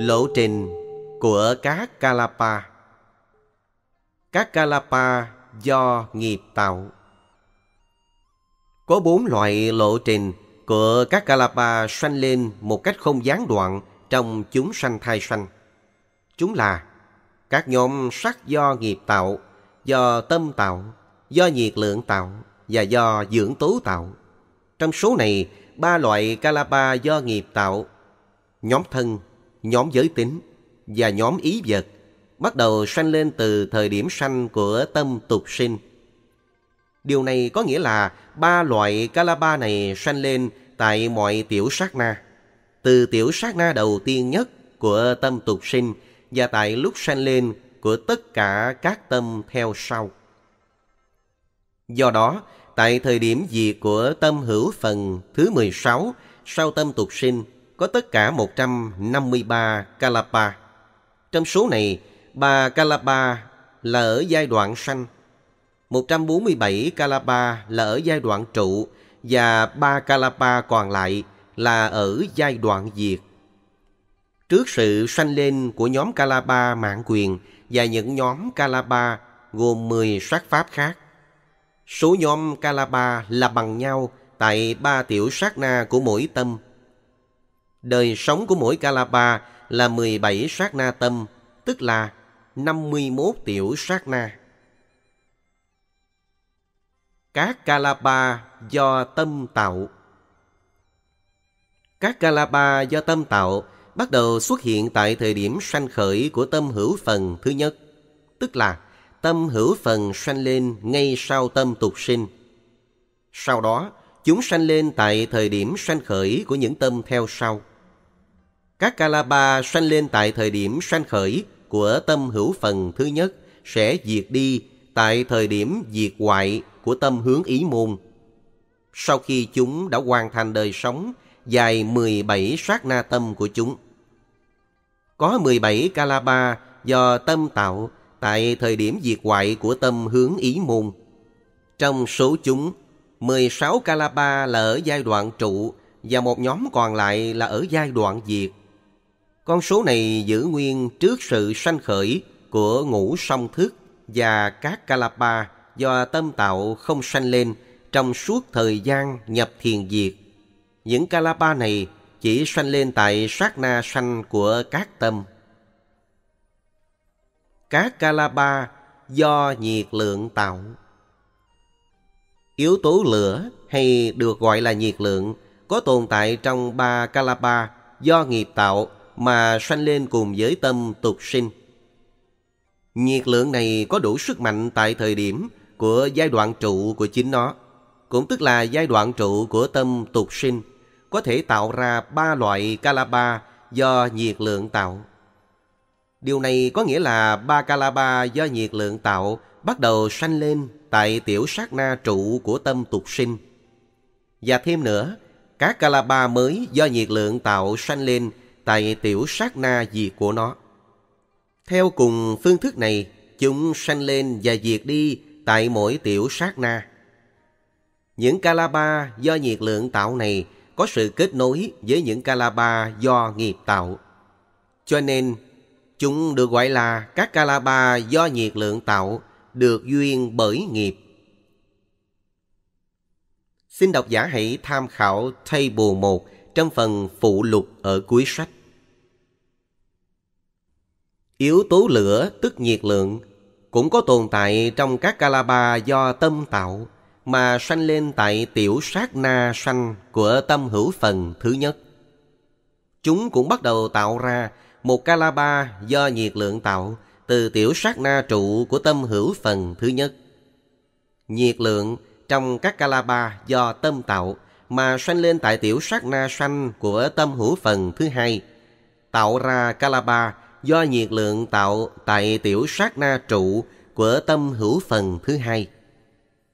Lộ trình của các Kalapa Các Kalapa do nghiệp tạo Có bốn loại lộ trình của các Kalapa sanh lên một cách không gián đoạn trong chúng sanh thai sanh. Chúng là các nhóm sắc do nghiệp tạo, do tâm tạo, do nhiệt lượng tạo và do dưỡng tố tạo. Trong số này, ba loại Kalapa do nghiệp tạo, nhóm thân, nhóm giới tính và nhóm ý vật bắt đầu sanh lên từ thời điểm sanh của tâm tục sinh. Điều này có nghĩa là ba loại Kalapa này sanh lên tại mọi tiểu sát na. Từ tiểu sát na đầu tiên nhất của tâm tục sinh và tại lúc sanh lên của tất cả các tâm theo sau. Do đó, tại thời điểm diệt của tâm hữu phần thứ 16 sau tâm tục sinh có tất cả 153 Kalapa. Trong số này, ba Kalapa là ở giai đoạn sanh, 147 Kalapa là ở giai đoạn trụ và ba Kalapa còn lại là ở giai đoạn diệt. Trước sự sanh lên của nhóm Kalapa mạng quyền và những nhóm Kalapa gồm 10 sát pháp khác, số nhóm Kalapa là bằng nhau tại ba tiểu sát na của mỗi tâm – Đời sống của mỗi Kalapa là 17 sát na tâm, tức là 51 tiểu sát na. Các Kalapa do tâm tạo Các Kalapa do tâm tạo bắt đầu xuất hiện tại thời điểm sanh khởi của tâm hữu phần thứ nhất, tức là tâm hữu phần sanh lên ngay sau tâm tục sinh. Sau đó, chúng sanh lên tại thời điểm sanh khởi của những tâm theo sau. Các Kalapa sanh lên tại thời điểm sanh khởi của tâm hữu phần thứ nhất sẽ diệt đi tại thời điểm diệt hoại của tâm hướng ý môn. Sau khi chúng đã hoàn thành đời sống dài 17 sát na tâm của chúng. Có 17 Kalapa do tâm tạo tại thời điểm diệt hoại của tâm hướng ý môn. Trong số chúng, 16 Kalapa là ở giai đoạn trụ và một nhóm còn lại là ở giai đoạn diệt. Con số này giữ nguyên trước sự sanh khởi của ngũ song thức và các Kalapa do tâm tạo không sanh lên trong suốt thời gian nhập thiền diệt. Những Kalapa này chỉ sanh lên tại sát na sanh của các tâm. Các Kalapa do nhiệt lượng tạo. Yếu tố lửa hay được gọi là nhiệt lượng có tồn tại trong ba Kalapa do nghiệp tạo mà sanh lên cùng với tâm tục sinh. Nhiệt lượng này có đủ sức mạnh tại thời điểm của giai đoạn trụ của chính nó, cũng tức là giai đoạn trụ của tâm tục sinh, có thể tạo ra ba loại kalapa do nhiệt lượng tạo. Điều này có nghĩa là ba kalapa do nhiệt lượng tạo bắt đầu sanh lên tại tiểu sát na trụ của tâm tục sinh. Và thêm nữa, các kalapa mới do nhiệt lượng tạo sanh lên tại tiểu sát na diệt của nó. Theo cùng phương thức này, chúng sanh lên và diệt đi tại mỗi tiểu sát na. Những kalapa do nhiệt lượng tạo này có sự kết nối với những kalapa do nghiệp tạo. Cho nên, chúng được gọi là các kalapa do nhiệt lượng tạo được duyên bởi nghiệp. Xin độc giả hãy tham khảo Table 1 trong phần phụ lục ở cuối sách. Yếu tố lửa tức nhiệt lượng cũng có tồn tại trong các kalapa do tâm tạo mà sanh lên tại tiểu sát na sanh của tâm hữu phần thứ nhất. Chúng cũng bắt đầu tạo ra một kalapa do nhiệt lượng tạo từ tiểu sát na trụ của tâm hữu phần thứ nhất. Nhiệt lượng trong các kalapa do tâm tạo mà sanh lên tại tiểu sát na sanh của tâm hữu phần thứ hai, tạo ra kalapa do nhiệt lượng tạo tại tiểu sát na trụ của tâm hữu phần thứ hai.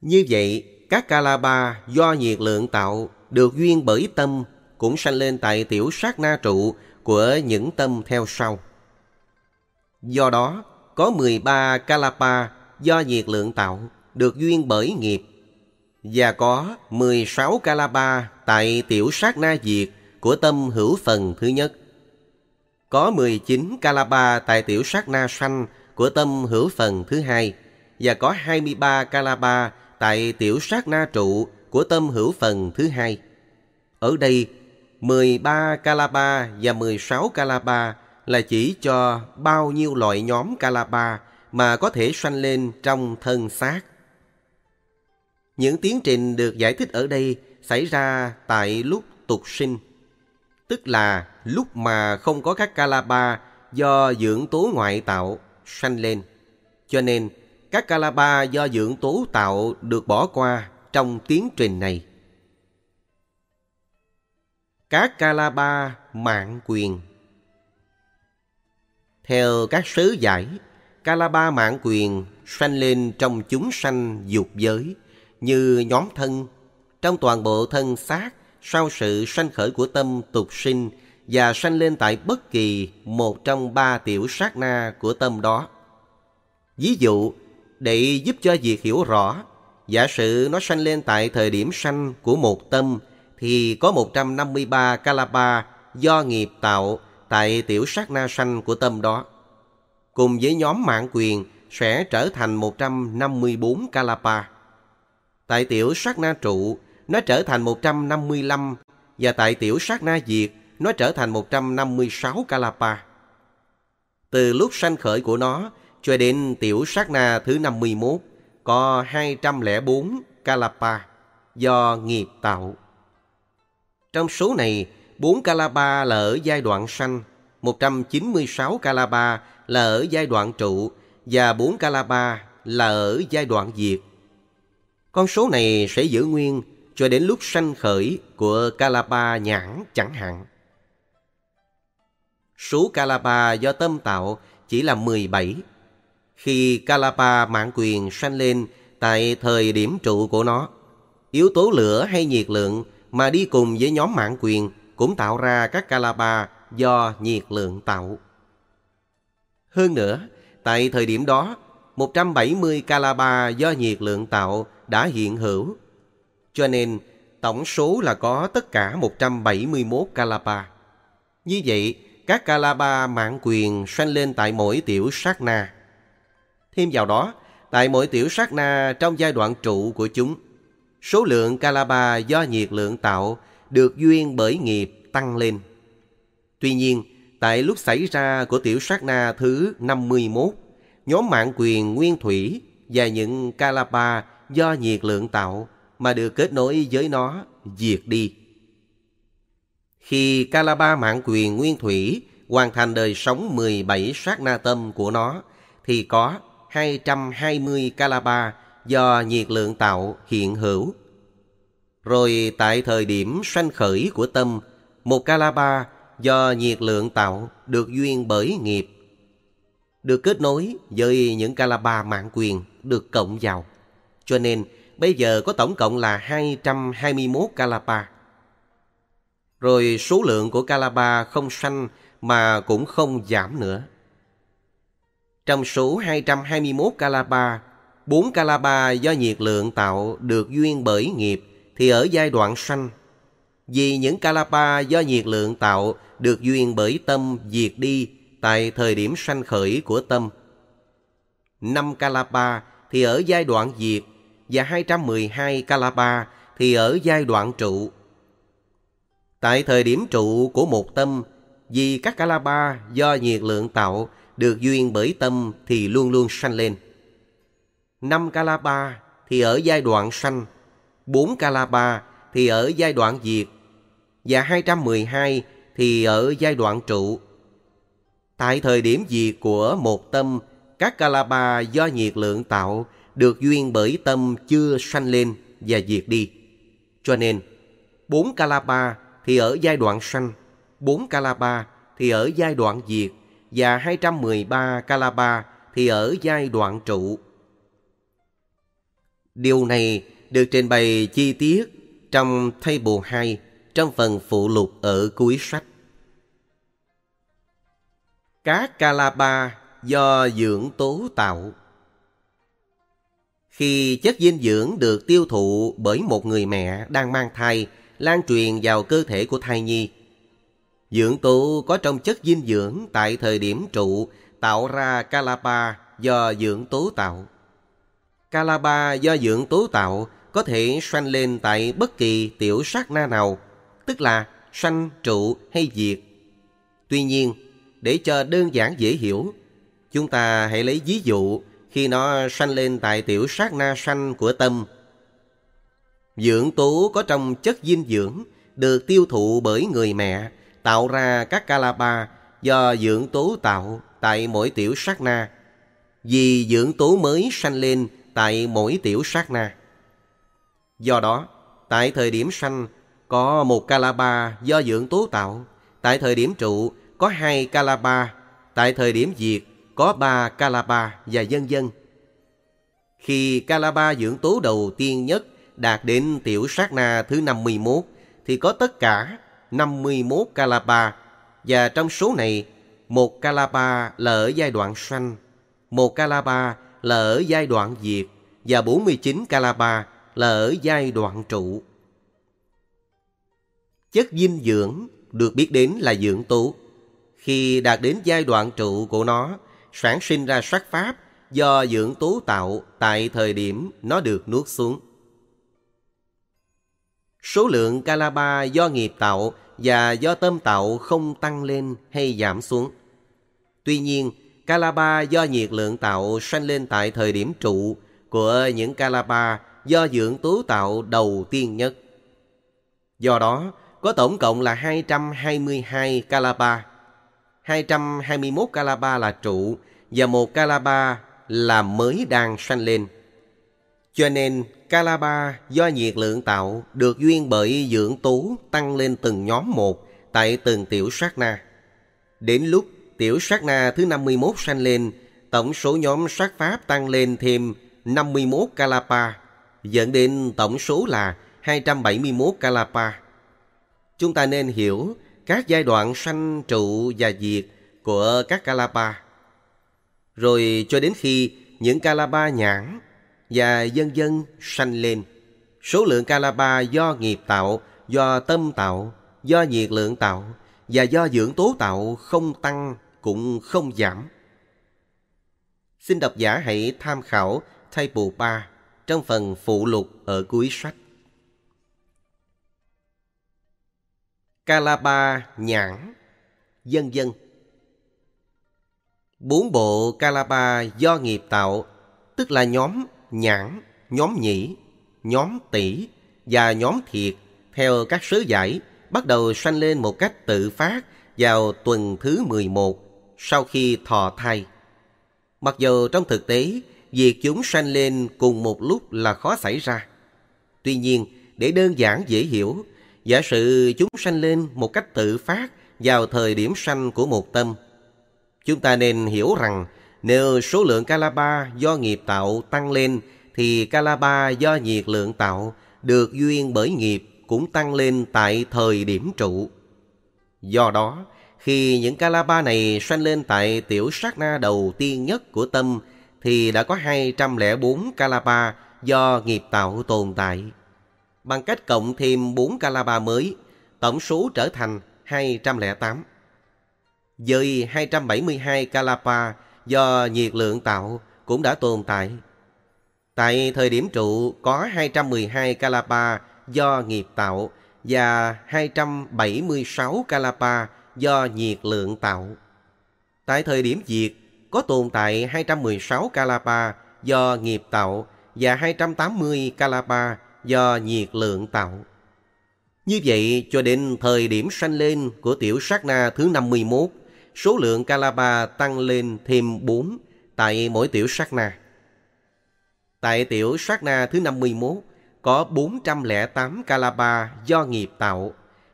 Như vậy, các Kalaba do nhiệt lượng tạo được duyên bởi tâm cũng sanh lên tại tiểu sát na trụ của những tâm theo sau. Do đó, có 13 Kalapa do nhiệt lượng tạo được duyên bởi nghiệp và có 16 Kalapa tại tiểu sát na diệt của tâm hữu phần thứ nhất có 19 Kalapa tại tiểu sát na sanh của tâm hữu phần thứ hai và có 23 Kalapa tại tiểu sát na trụ của tâm hữu phần thứ hai. Ở đây, 13 Kalapa và 16 Kalapa là chỉ cho bao nhiêu loại nhóm Kalapa mà có thể sanh lên trong thân xác. Những tiến trình được giải thích ở đây xảy ra tại lúc tục sinh tức là lúc mà không có các Kalapa do dưỡng tố ngoại tạo sanh lên. Cho nên, các Kalapa do dưỡng tố tạo được bỏ qua trong tiến trình này. Các Kalapa mạng quyền Theo các sứ giải, Kalapa mạng quyền sanh lên trong chúng sanh dục giới như nhóm thân, trong toàn bộ thân xác sau sự sanh khởi của tâm tục sinh và sanh lên tại bất kỳ một trong ba tiểu sát na của tâm đó. Ví dụ, để giúp cho việc hiểu rõ, giả sử nó sanh lên tại thời điểm sanh của một tâm thì có 153 kalapa do nghiệp tạo tại tiểu sát na sanh của tâm đó. Cùng với nhóm mạng quyền sẽ trở thành 154 kalapa. Tại tiểu sát na trụ nó trở thành 155 và tại tiểu sát na diệt nó trở thành 156 Kalapa. Từ lúc sanh khởi của nó cho đến tiểu sát na thứ 51 có 204 Kalapa do nghiệp tạo. Trong số này, 4 Kalapa là ở giai đoạn sanh, 196 Kalapa là ở giai đoạn trụ và 4 Kalapa là ở giai đoạn diệt. Con số này sẽ giữ nguyên cho đến lúc sanh khởi của Kalapa nhãn chẳng hạn. Số Kalapa do tâm tạo chỉ là 17. Khi Kalapa mạng quyền sanh lên tại thời điểm trụ của nó, yếu tố lửa hay nhiệt lượng mà đi cùng với nhóm mạng quyền cũng tạo ra các Kalapa do nhiệt lượng tạo. Hơn nữa, tại thời điểm đó, 170 Kalapa do nhiệt lượng tạo đã hiện hữu cho nên tổng số là có tất cả 171 Kalapa. Như vậy, các Kalapa mạng quyền sanh lên tại mỗi tiểu sát na. Thêm vào đó, tại mỗi tiểu sát na trong giai đoạn trụ của chúng, số lượng Kalapa do nhiệt lượng tạo được duyên bởi nghiệp tăng lên. Tuy nhiên, tại lúc xảy ra của tiểu sát na thứ 51, nhóm mạng quyền nguyên thủy và những Kalapa do nhiệt lượng tạo mà được kết nối với nó diệt đi. Khi Kalaba mạng quyền nguyên thủy hoàn thành đời sống 17 sát na tâm của nó, thì có 220 Kalaba do nhiệt lượng tạo hiện hữu. Rồi tại thời điểm sanh khởi của tâm, một Kalaba do nhiệt lượng tạo được duyên bởi nghiệp, được kết nối với những Kalaba mạng quyền được cộng vào. Cho nên, Bây giờ có tổng cộng là 221 calapa, Rồi số lượng của calapa không sanh mà cũng không giảm nữa. Trong số 221 calapa, 4 calapa do nhiệt lượng tạo được duyên bởi nghiệp thì ở giai đoạn sanh. Vì những calapa do nhiệt lượng tạo được duyên bởi tâm diệt đi tại thời điểm sanh khởi của tâm. 5 calapa thì ở giai đoạn diệt và 212 Kalapa thì ở giai đoạn trụ. Tại thời điểm trụ của một tâm, vì các Kalapa do nhiệt lượng tạo được duyên bởi tâm thì luôn luôn sanh lên. Năm Kalapa thì ở giai đoạn sanh, bốn Kalapa thì ở giai đoạn diệt và 212 thì ở giai đoạn trụ. Tại thời điểm diệt của một tâm, các Kalapa do nhiệt lượng tạo được duyên bởi tâm chưa sanh lên và diệt đi. Cho nên, bốn Kalapa thì ở giai đoạn sanh, bốn Kalapa thì ở giai đoạn diệt và 213 Kalapa thì ở giai đoạn trụ. Điều này được trình bày chi tiết trong Table 2 trong phần phụ lục ở cuối sách. Các Kalapa do dưỡng tố tạo khi chất dinh dưỡng được tiêu thụ bởi một người mẹ đang mang thai, lan truyền vào cơ thể của thai nhi. Dưỡng tụ có trong chất dinh dưỡng tại thời điểm trụ tạo ra calapa do dưỡng tố tạo. Calapa do dưỡng tố tạo có thể sanh lên tại bất kỳ tiểu sát na nào, tức là sanh, trụ hay diệt. Tuy nhiên, để cho đơn giản dễ hiểu, chúng ta hãy lấy ví dụ khi nó sanh lên tại tiểu sát na sanh của tâm. Dưỡng tố có trong chất dinh dưỡng được tiêu thụ bởi người mẹ tạo ra các Kalapa do dưỡng tố tạo tại mỗi tiểu sát na. Vì dưỡng tố mới sanh lên tại mỗi tiểu sát na. Do đó, tại thời điểm sanh có một Kalapa do dưỡng tố tạo, tại thời điểm trụ có hai Kalapa, tại thời điểm diệt có ba Kalapa và dân dân. Khi Kalapa dưỡng tố đầu tiên nhất đạt đến tiểu sát na thứ 51 thì có tất cả 51 Kalapa và trong số này một Kalapa là ở giai đoạn sanh, một Kalapa là ở giai đoạn diệt và 49 Kalapa là ở giai đoạn trụ. Chất dinh dưỡng được biết đến là dưỡng tố. Khi đạt đến giai đoạn trụ của nó sản sinh ra sắc pháp do dưỡng tố tạo tại thời điểm nó được nuốt xuống. Số lượng Kalaba do nghiệp tạo và do tâm tạo không tăng lên hay giảm xuống. Tuy nhiên, Kalaba do nhiệt lượng tạo sanh lên tại thời điểm trụ của những Kalaba do dưỡng tố tạo đầu tiên nhất. Do đó, có tổng cộng là 222 Kalaba 221 calaba là trụ và một calaba là mới đang sanh lên. Cho nên calaba do nhiệt lượng tạo được duyên bởi dưỡng tố tăng lên từng nhóm một tại từng tiểu sát na. Đến lúc tiểu sát na thứ 51 sanh lên, tổng số nhóm sát pháp tăng lên thêm 51 calapa, dẫn đến tổng số là 271 calapa. Chúng ta nên hiểu các giai đoạn sanh trụ và diệt của các Kalapa, rồi cho đến khi những Kalapa nhãn và dân dân sanh lên. Số lượng Kalapa do nghiệp tạo, do tâm tạo, do nhiệt lượng tạo và do dưỡng tố tạo không tăng cũng không giảm. Xin độc giả hãy tham khảo thay Table 3 trong phần phụ lục ở cuối sách. Kalapa, Nhãn, dân dân. Bốn bộ Kalapa do nghiệp tạo, tức là nhóm Nhãn, nhóm Nhĩ, nhóm Tỷ và nhóm Thiệt theo các sớ giải bắt đầu sanh lên một cách tự phát vào tuần thứ 11 sau khi thọ thai. Mặc dù trong thực tế, việc chúng sanh lên cùng một lúc là khó xảy ra. Tuy nhiên, để đơn giản dễ hiểu, giả sử chúng sanh lên một cách tự phát vào thời điểm sanh của một tâm. Chúng ta nên hiểu rằng nếu số lượng Kalapa do nghiệp tạo tăng lên thì Kalapa do nhiệt lượng tạo được duyên bởi nghiệp cũng tăng lên tại thời điểm trụ. Do đó, khi những Kalapa này sanh lên tại tiểu sát na đầu tiên nhất của tâm thì đã có 204 Kalapa do nghiệp tạo tồn tại bằng cách cộng thêm 4 Calaba mới, tổng số trở thành 208. Với 272 Calapa do nhiệt lượng tạo cũng đã tồn tại. Tại thời điểm trụ có 212 Calapa do nghiệp tạo và 276 Calapa do nhiệt lượng tạo. Tại thời điểm diệt có tồn tại 216 Calapa do nghiệp tạo và 280 Calapa do nhiệt lượng tạo. Như vậy, cho đến thời điểm sanh lên của tiểu sát na thứ 51, số lượng Kalapa tăng lên thêm 4 tại mỗi tiểu sát na. Tại tiểu sát na thứ 51 có 408 Kalapa do nghiệp tạo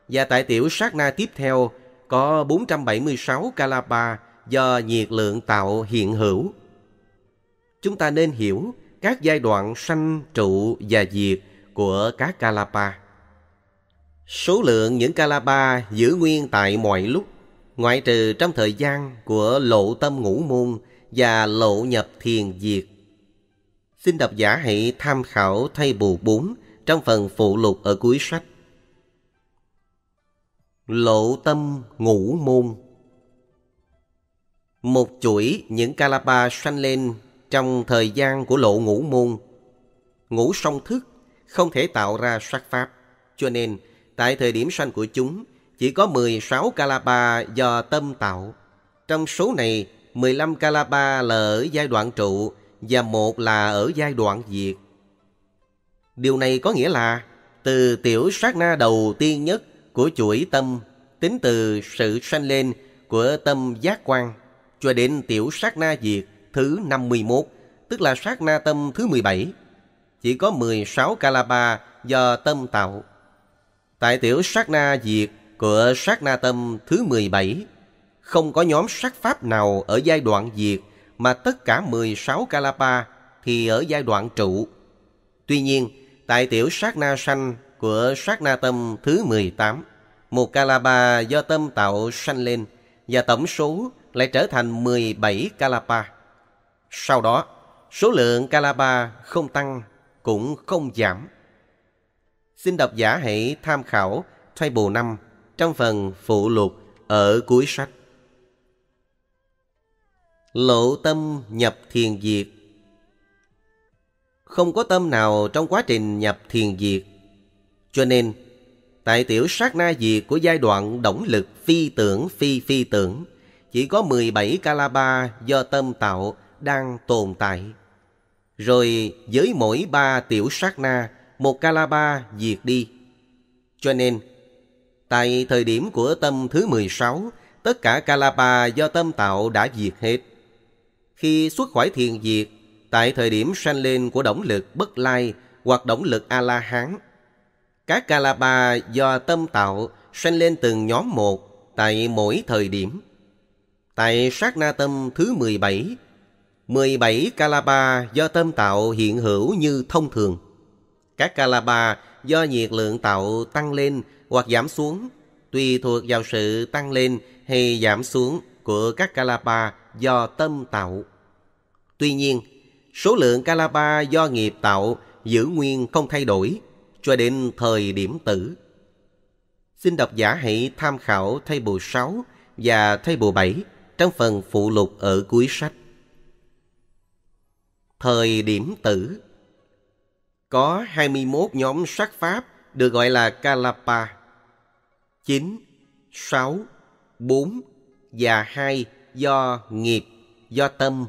và tại tiểu sát na tiếp theo có 476 Kalapa do nhiệt lượng tạo hiện hữu. Chúng ta nên hiểu các giai đoạn sanh, trụ và diệt của các Kalapa. Số lượng những Kalapa giữ nguyên tại mọi lúc, ngoại trừ trong thời gian của lộ tâm ngũ môn và lộ nhập thiền diệt. Xin độc giả hãy tham khảo thay bù 4 trong phần phụ lục ở cuối sách. Lộ tâm ngũ môn Một chuỗi những Kalapa sanh lên trong thời gian của lộ ngũ môn. Ngũ song thức không thể tạo ra sắc pháp. Cho nên, tại thời điểm sanh của chúng, chỉ có 16 Kalapa do tâm tạo. Trong số này, 15 Kalapa là ở giai đoạn trụ và một là ở giai đoạn diệt. Điều này có nghĩa là từ tiểu sát na đầu tiên nhất của chuỗi tâm tính từ sự sanh lên của tâm giác quan cho đến tiểu sát na diệt thứ 51, tức là sát na tâm thứ 17 chỉ có 16 Kalapa do tâm tạo. Tại tiểu sát na diệt của sát na tâm thứ 17, không có nhóm sát pháp nào ở giai đoạn diệt mà tất cả 16 Kalapa thì ở giai đoạn trụ. Tuy nhiên, tại tiểu sát na sanh của sát na tâm thứ 18, một Kalapa do tâm tạo sanh lên và tổng số lại trở thành 17 Kalapa. Sau đó, số lượng Kalapa không tăng cũng không giảm. Xin độc giả hãy tham khảo Table 5 trong phần phụ lục ở cuối sách. Lộ tâm nhập thiền diệt Không có tâm nào trong quá trình nhập thiền diệt. Cho nên, tại tiểu sát na diệt của giai đoạn động lực phi tưởng phi phi tưởng, chỉ có 17 Kalaba do tâm tạo đang tồn tại. Rồi với mỗi ba tiểu sát na, một Kalaba diệt đi. Cho nên, tại thời điểm của tâm thứ 16, tất cả Kalapa do tâm tạo đã diệt hết. Khi xuất khỏi thiền diệt, tại thời điểm sanh lên của động lực bất lai hoặc động lực A-la-hán, các Kalapa do tâm tạo sanh lên từng nhóm một tại mỗi thời điểm. Tại sát na tâm thứ 17, 17 Kalapa do tâm tạo hiện hữu như thông thường. Các Kalapa do nhiệt lượng tạo tăng lên hoặc giảm xuống, tùy thuộc vào sự tăng lên hay giảm xuống của các Kalapa do tâm tạo. Tuy nhiên, số lượng Kalapa do nghiệp tạo giữ nguyên không thay đổi cho đến thời điểm tử. Xin độc giả hãy tham khảo thay bộ 6 và thay bộ 7 trong phần phụ lục ở cuối sách. Thời điểm tử Có 21 nhóm sát pháp được gọi là Kalapa. 9, 6, 4 và 2 do nghiệp, do tâm,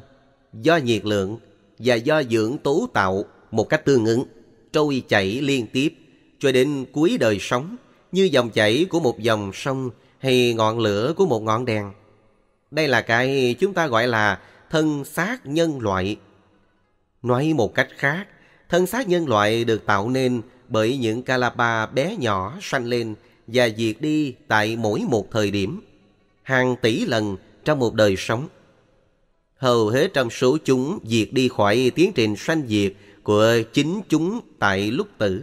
do nhiệt lượng và do dưỡng tố tạo một cách tương ứng, trôi chảy liên tiếp cho đến cuối đời sống như dòng chảy của một dòng sông hay ngọn lửa của một ngọn đèn. Đây là cái chúng ta gọi là thân xác nhân loại Nói một cách khác, thân xác nhân loại được tạo nên bởi những Calapa bé nhỏ sanh lên và diệt đi tại mỗi một thời điểm, hàng tỷ lần trong một đời sống. Hầu hết trong số chúng diệt đi khỏi tiến trình sanh diệt của chính chúng tại lúc tử.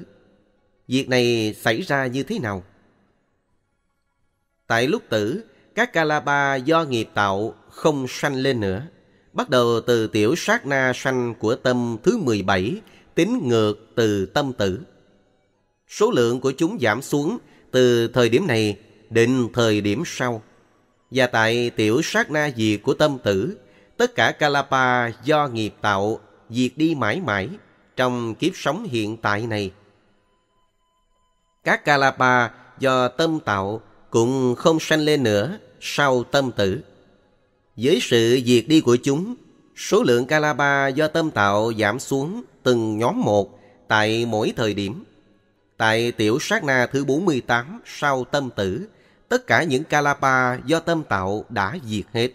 Việc này xảy ra như thế nào? Tại lúc tử, các Calapa do nghiệp tạo không sanh lên nữa bắt đầu từ tiểu sát na sanh của tâm thứ 17, tính ngược từ tâm tử. Số lượng của chúng giảm xuống từ thời điểm này đến thời điểm sau. Và tại tiểu sát na diệt của tâm tử, tất cả Kalapa do nghiệp tạo diệt đi mãi mãi trong kiếp sống hiện tại này. Các Kalapa do tâm tạo cũng không sanh lên nữa sau tâm tử dưới sự diệt đi của chúng, số lượng Kalapa do tâm tạo giảm xuống từng nhóm một tại mỗi thời điểm. Tại tiểu sát na thứ 48 sau tâm tử, tất cả những Kalapa do tâm tạo đã diệt hết.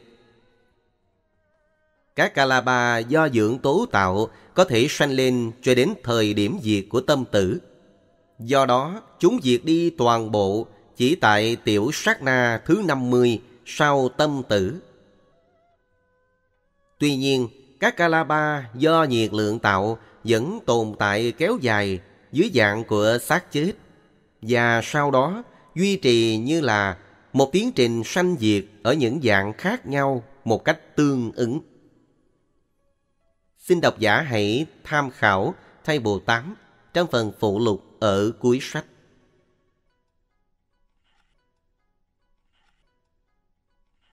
Các Kalapa do dưỡng tố tạo có thể sanh lên cho đến thời điểm diệt của tâm tử. Do đó, chúng diệt đi toàn bộ chỉ tại tiểu sát na thứ 50 sau tâm tử. Tuy nhiên, các Kalapa do nhiệt lượng tạo vẫn tồn tại kéo dài dưới dạng của xác chết và sau đó duy trì như là một tiến trình sanh diệt ở những dạng khác nhau một cách tương ứng. Xin độc giả hãy tham khảo thay bồ tám trong phần phụ lục ở cuối sách.